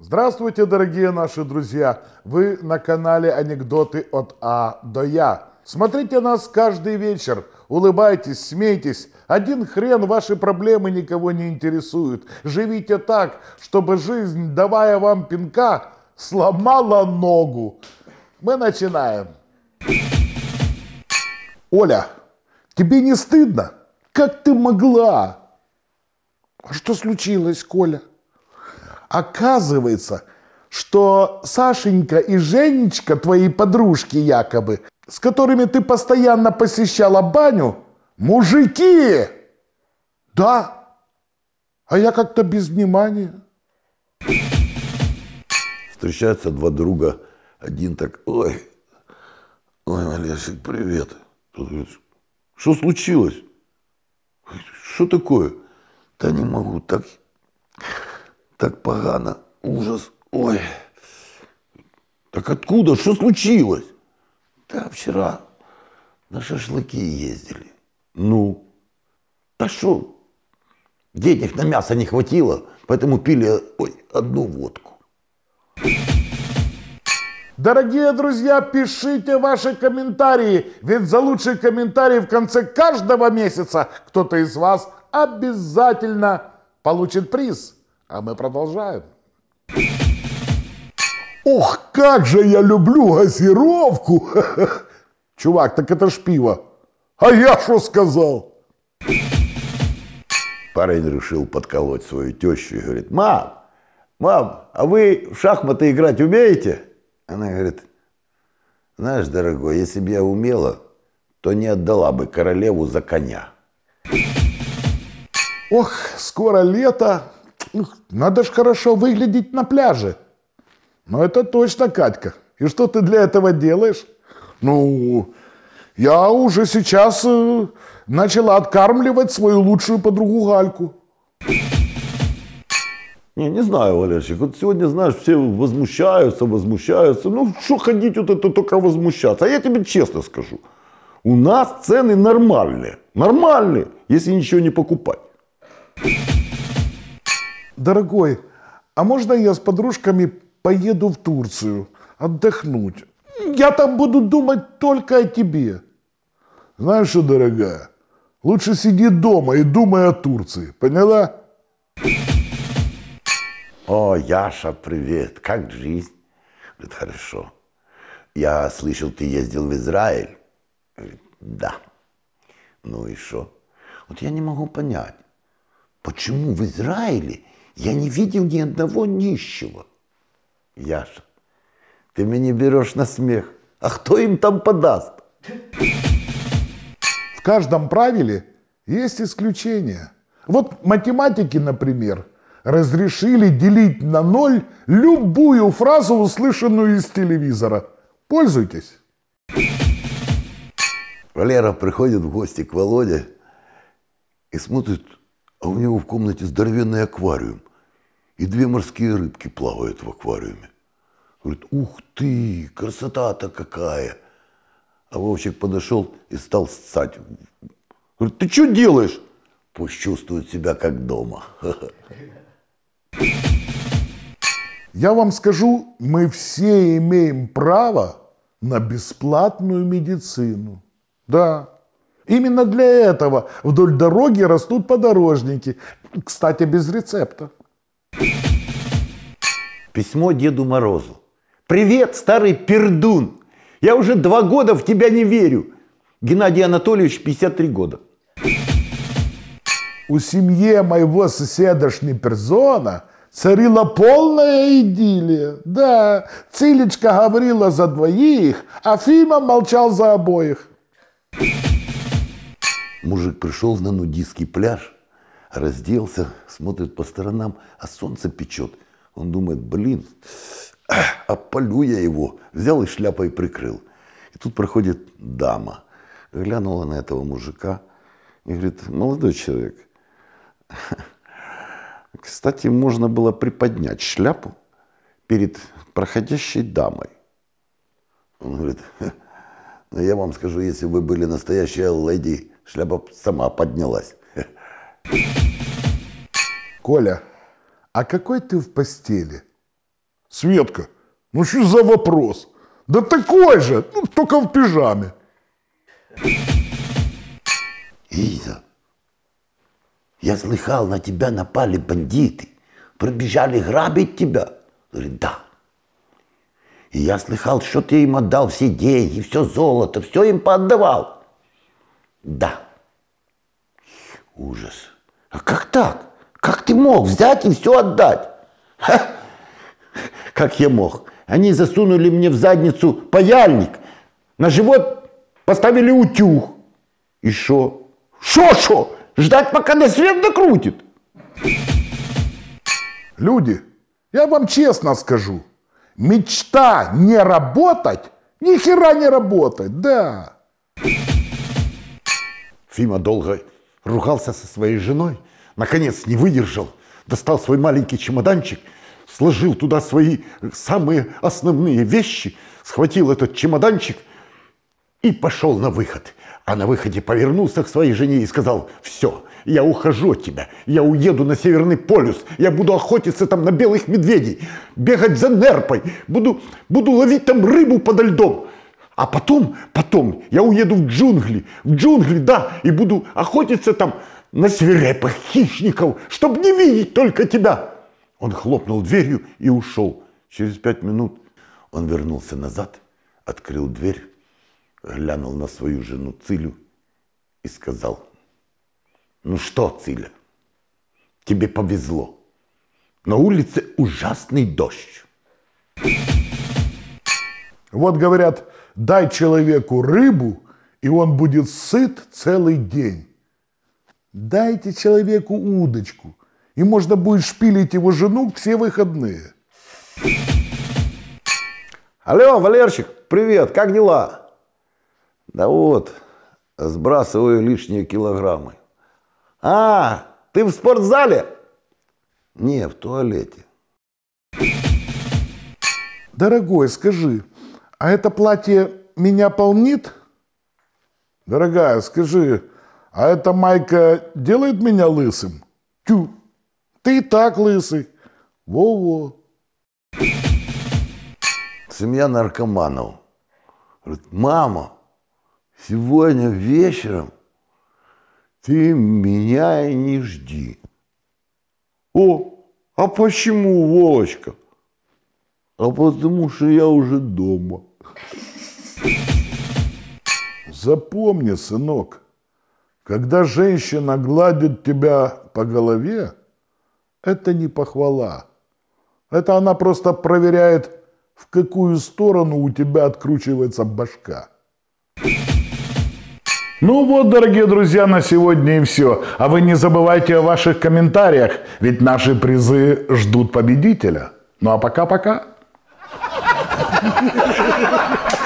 Здравствуйте, дорогие наши друзья! Вы на канале «Анекдоты от А до Я». Смотрите нас каждый вечер, улыбайтесь, смейтесь. Один хрен ваши проблемы никого не интересуют. Живите так, чтобы жизнь, давая вам пинка, сломала ногу. Мы начинаем. Оля, тебе не стыдно? Как ты могла? А что случилось, Коля? Оказывается, что Сашенька и Женечка, твои подружки якобы, с которыми ты постоянно посещала баню, мужики! Да, а я как-то без внимания. Встречаются два друга. Один так, ой, ой, Олесик, привет. что случилось? Что такое? Да не могу, так так погано. Ужас. Ой. Так откуда? Что случилось? Да вчера на шашлыки ездили. Ну? Да что? Денег на мясо не хватило, поэтому пили ой, одну водку. Дорогие друзья, пишите ваши комментарии, ведь за лучший комментарий в конце каждого месяца кто-то из вас обязательно получит приз. А мы продолжаем. Ох, как же я люблю газировку! Чувак, так это ж пиво. А я что сказал? Парень решил подколоть свою тещу и говорит, мам, мам, а вы в шахматы играть умеете? Она говорит, знаешь, дорогой, если бы я умела, то не отдала бы королеву за коня. Ох, скоро лето, ну, надо ж хорошо выглядеть на пляже. Но это точно, Катька. И что ты для этого делаешь? Ну, я уже сейчас э, начала откармливать свою лучшую подругу Гальку. Не, не знаю, Валерчик, вот сегодня, знаешь, все возмущаются, возмущаются. Ну, что ходить вот это только возмущаться? А я тебе честно скажу, у нас цены нормальные. Нормальные, если ничего не покупать дорогой, а можно я с подружками поеду в Турцию отдохнуть? Я там буду думать только о тебе. Знаешь что, дорогая, лучше сиди дома и думай о Турции, поняла? О, Яша, привет, как жизнь? Говорит, хорошо. Я слышал, ты ездил в Израиль. Говорит, да. Ну и что? Вот я не могу понять, почему в Израиле я не видел ни одного нищего. Яша, ты меня берешь на смех. А кто им там подаст? В каждом правиле есть исключения. Вот математики, например, разрешили делить на ноль любую фразу, услышанную из телевизора. Пользуйтесь. Валера приходит в гости к Володе и смотрит, а у него в комнате здоровенный аквариум и две морские рыбки плавают в аквариуме. Говорит, ух ты, красота-то какая! А Вовчик подошел и стал сцать. Говорит, ты что делаешь? Пусть чувствует себя как дома. Я вам скажу, мы все имеем право на бесплатную медицину. Да, именно для этого вдоль дороги растут подорожники. Кстати, без рецепта. Письмо Деду Морозу. «Привет, старый пердун! Я уже два года в тебя не верю!» Геннадий Анатольевич, 53 года. У семьи моего соседа Шниперзона царила полная идиллия. Да, Цилечка говорила за двоих, а Фима молчал за обоих. Мужик пришел на нудистский пляж, разделся, смотрит по сторонам, а солнце печет. Он думает, блин, опалю я его. Взял и шляпой прикрыл. И тут проходит дама. Глянула на этого мужика и говорит, молодой человек, кстати, можно было приподнять шляпу перед проходящей дамой. Он говорит, но ну я вам скажу, если бы вы были настоящая леди, шляпа сама поднялась. Коля, а какой ты в постели? Светка, ну что за вопрос? Да такой же, ну только в пижаме. Иза, я слыхал, на тебя напали бандиты. Пробежали грабить тебя. Говорит, да. И я слыхал, что ты им отдал все деньги, все золото, все им поотдавал. Да. Ужас. А как так? Как ты мог взять и все отдать? Ха! Как я мог? Они засунули мне в задницу паяльник, на живот поставили утюг. И что? Шо-шо? Ждать, пока на свет накрутит. Люди, я вам честно скажу, мечта не работать, ни хера не работать, да. Фима долго ругался со своей женой, наконец не выдержал, достал свой маленький чемоданчик, сложил туда свои самые основные вещи, схватил этот чемоданчик и пошел на выход. А на выходе повернулся к своей жене и сказал, все, я ухожу от тебя, я уеду на Северный полюс, я буду охотиться там на белых медведей, бегать за нерпой, буду, буду ловить там рыбу подо льдом. А потом, потом я уеду в джунгли, в джунгли, да, и буду охотиться там на свирепых хищников, чтобы не видеть только тебя!» Он хлопнул дверью и ушел. Через пять минут он вернулся назад, открыл дверь, глянул на свою жену Цилю и сказал, «Ну что, Циля, тебе повезло. На улице ужасный дождь». Вот говорят, дай человеку рыбу, и он будет сыт целый день. Дайте человеку удочку, и можно будет шпилить его жену все выходные. Алло, Валерчик, привет, как дела? Да вот, сбрасываю лишние килограммы. А, ты в спортзале? Не, в туалете. Дорогой, скажи, а это платье меня полнит? Дорогая, скажи, а эта майка делает меня лысым? Тю, ты и так лысый. Во-во. Семья наркоманов. Говорит, мама, сегодня вечером ты меня и не жди. О, а почему, Волочка? А потому что я уже дома. Запомни, сынок, когда женщина гладит тебя по голове, это не похвала. Это она просто проверяет, в какую сторону у тебя откручивается башка. Ну вот, дорогие друзья, на сегодня и все. А вы не забывайте о ваших комментариях, ведь наши призы ждут победителя. Ну а пока-пока. Ha ha ha ha!